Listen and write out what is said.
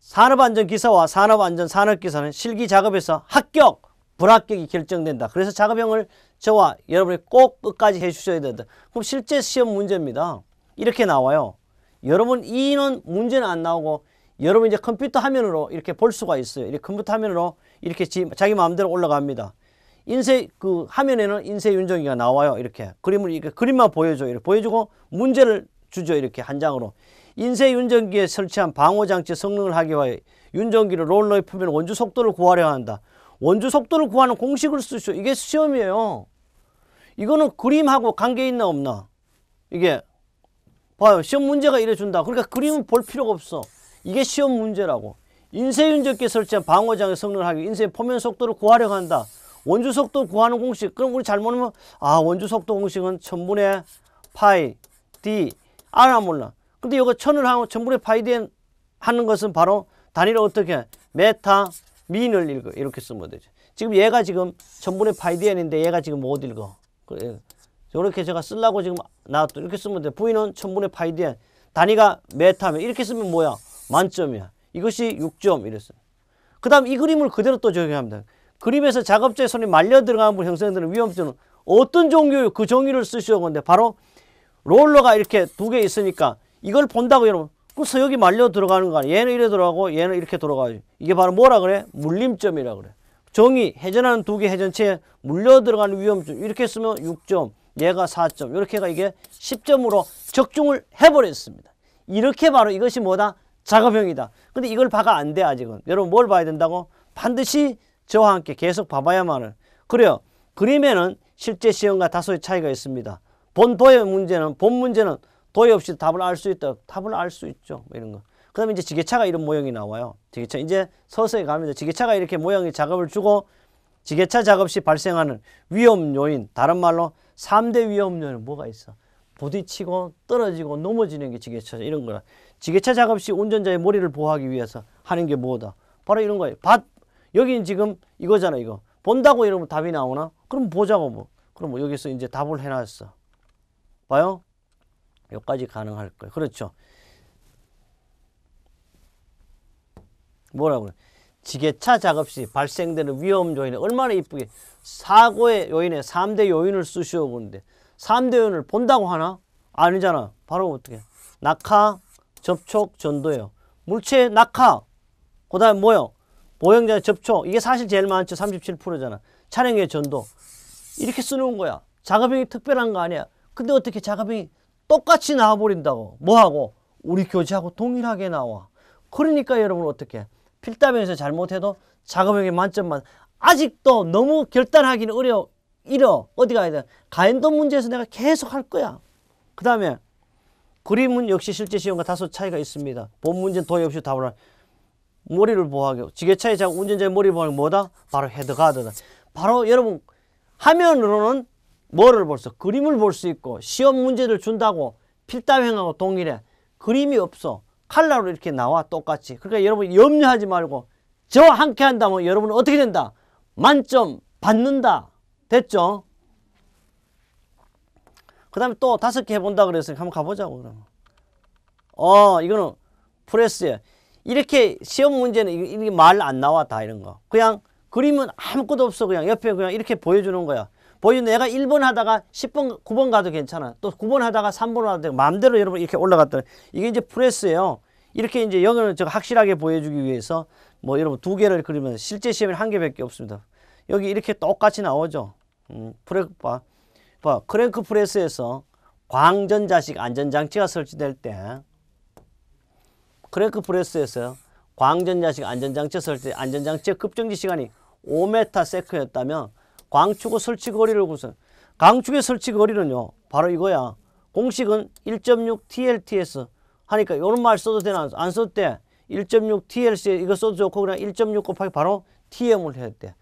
산업안전기사와 산업안전산업기사는 실기작업에서 합격, 불합격이 결정된다. 그래서 작업형을 저와 여러분이 꼭 끝까지 해주셔야 된다. 그럼 실제 시험 문제입니다. 이렇게 나와요. 여러분 이는 문제는 안 나오고 여러분 이제 컴퓨터 화면으로 이렇게 볼 수가 있어요. 이렇게 컴퓨터 화면으로 이렇게 지, 자기 마음대로 올라갑니다. 인쇄 그 화면에는 인쇄 윤정이가 나와요. 이렇게 그림을 이렇게 그림만 보여줘. 이렇게 보여주고 문제를 주죠. 이렇게 한 장으로. 인쇄 윤전기에 설치한 방호장치 성능을 하기 위해 윤전기를 롤러에 표면 원주 속도를 구하려 한다. 원주 속도를 구하는 공식을 쓰죠. 이게 시험이에요. 이거는 그림하고 관계 있나 없나? 이게 봐요. 시험 문제가 이래 준다. 그러니까 그림은 볼 필요가 없어. 이게 시험 문제라고. 인쇄 윤전기에 설치한 방호장의 성능을 하기 위해 인쇄 표면 속도를 구하려 한다. 원주 속도 구하는 공식 그럼 우리 잘못하면 아 원주 속도 공식은 천분의 파이 d r 아, 몰라 근데 이거 천을 하고 천분의 파이 된 하는 것은 바로 단위를 어떻게 해? 메타 민을 읽어 이렇게 쓰면 되죠. 지금 얘가 지금 천분의 파이디엔인데 얘가 지금 못 읽어. 이렇게 제가 쓰려고 지금 나왔 이렇게 쓰면 돼. 부인 천분의 파이디엔 단위가 메타면 이렇게 쓰면 뭐야? 만점이야. 이것이 6점 이랬어요. 그 다음 이 그림을 그대로 또 적용합니다. 그림에서 작업자의 손이 말려 들어가는 분 형성되는 위험죄는 어떤 종류 그 종류를 쓰시려고 데 바로 롤러가 이렇게 두 개 있으니까 이걸 본다고 여러분 그 서역이 말려 들어가는 거아니에요 얘는 이래 들어가고 얘는 이렇게 들어가요 이게 바로 뭐라 그래 물림점이라 그래 정이 회전하는 두 개 회전체에 물려 들어가는 위험점 이렇게 쓰면 6점 얘가 4점 이렇게가 이게 10점으로 적중을 해버렸습니다 이렇게 바로 이것이 뭐다 작업형이다 근데 이걸 봐가 안 돼 아직은 여러분 뭘 봐야 된다고 반드시 저와 함께 계속 봐봐야만을 그래요 그림에는 실제 시험과 다소의 차이가 있습니다 본도의 문제는 본 문제는 도의 없이 답을 알 수 있다. 답을 알 수 있죠. 뭐 이런 거. 그 다음에 이제 지게차가 이런 모형이 나와요. 지게차. 이제 서서히 가면서 지게차가 이렇게 모형이 작업을 주고 지게차 작업 시 발생하는 위험 요인, 다른 말로 삼대 위험 요인은 뭐가 있어? 부딪히고 떨어지고 넘어지는 게 지게차 이런 거라. 지게차 작업 시 운전자의 머리를 보호하기 위해서 하는 게 뭐다? 바로 이런 거예요. 밭, 여기는 지금 이거잖아, 이거. 본다고 이러면 답이 나오나? 그럼 보자고 뭐. 그럼 뭐 여기서 이제 답을 해놨어. 봐요? 여기까지 가능할 거예요. 그렇죠. 뭐라고 그래? 지게차 작업 시 발생되는 위험 요인에 얼마나 이쁘게 사고의 요인에 3대 요인을 쓰시오 보는데 3대 요인을 본다고 하나? 아니잖아. 바로 어떻게? 낙하, 접촉, 전도예요. 물체 낙하. 그다음 에 뭐요? 보행자 접촉. 이게 사실 제일 많죠. 37%잖아. 차량의 전도. 이렇게 쓰는 거야. 작업이 특별한 거 아니야. 근데 어떻게 작업형이 똑같이 나와버린다고. 뭐하고? 우리 교재하고 동일하게 나와. 그러니까 여러분 어떻게? 필답에서 잘못해도 작업형의 만점만 아직도 너무 결단하기는 어려 워 이어 어디 가야 돼? 가엔도 문제에서 내가 계속 할 거야. 그 다음에 그림은 역시 실제 시험과 다소 차이가 있습니다. 본 문제는 도의 없이 답을 할. 머리를 보호하게 지게차의 자 운전자의 머리 보호하는 뭐다? 바로 헤드가드다. 바로 여러분 화면으로는 뭐를 볼 수, 그림을 볼 수 있고 시험 문제를 준다고 필답형하고 동일해. 그림이 없어. 칼라로 이렇게 나와 똑같이. 그러니까 여러분 염려하지 말고 저와 함께 한다면 여러분은 어떻게 된다? 만점 받는다. 됐죠? 그 다음에 또 다섯 개 해본다 그랬으니까 한번 가보자고 그럼. 어 이거는 프레스에 이렇게 시험 문제는 이게 말 안 나와 다 이런 거. 그냥 그림은 아무것도 없어 그냥 옆에 그냥 이렇게 보여주는 거야. 보이는 내가 1번 하다가 10번, 9번 가도 괜찮아. 또 9번 하다가 3번 하도 되고 마음대로 여러분 이렇게 올라갔다. 이게 이제 프레스예요. 이렇게 이제 영어를 제가 확실하게 보여주기 위해서 뭐 여러분 두 개를 그리면 실제 시험에 한 개밖에 없습니다. 여기 이렇게 똑같이 나오죠. 음, 프레, 봐, 봐, 크랭크 프레스에서 광전자식 안전장치가 설치될 때 크랭크 프레스에서 광전자식 안전장치 설치 안전장치의 급정지 시간이 5m 세크였다면 광축의 설치 거리를 구선. 광축의 설치 거리는요. 바로 이거야. 공식은 1.6 TLTS 하니까 이런 말 써도 되나 안 써도 돼. 1.6 TLC 이거 써도 좋고 그냥 1.6 곱하기 바로 TM을 해야 돼.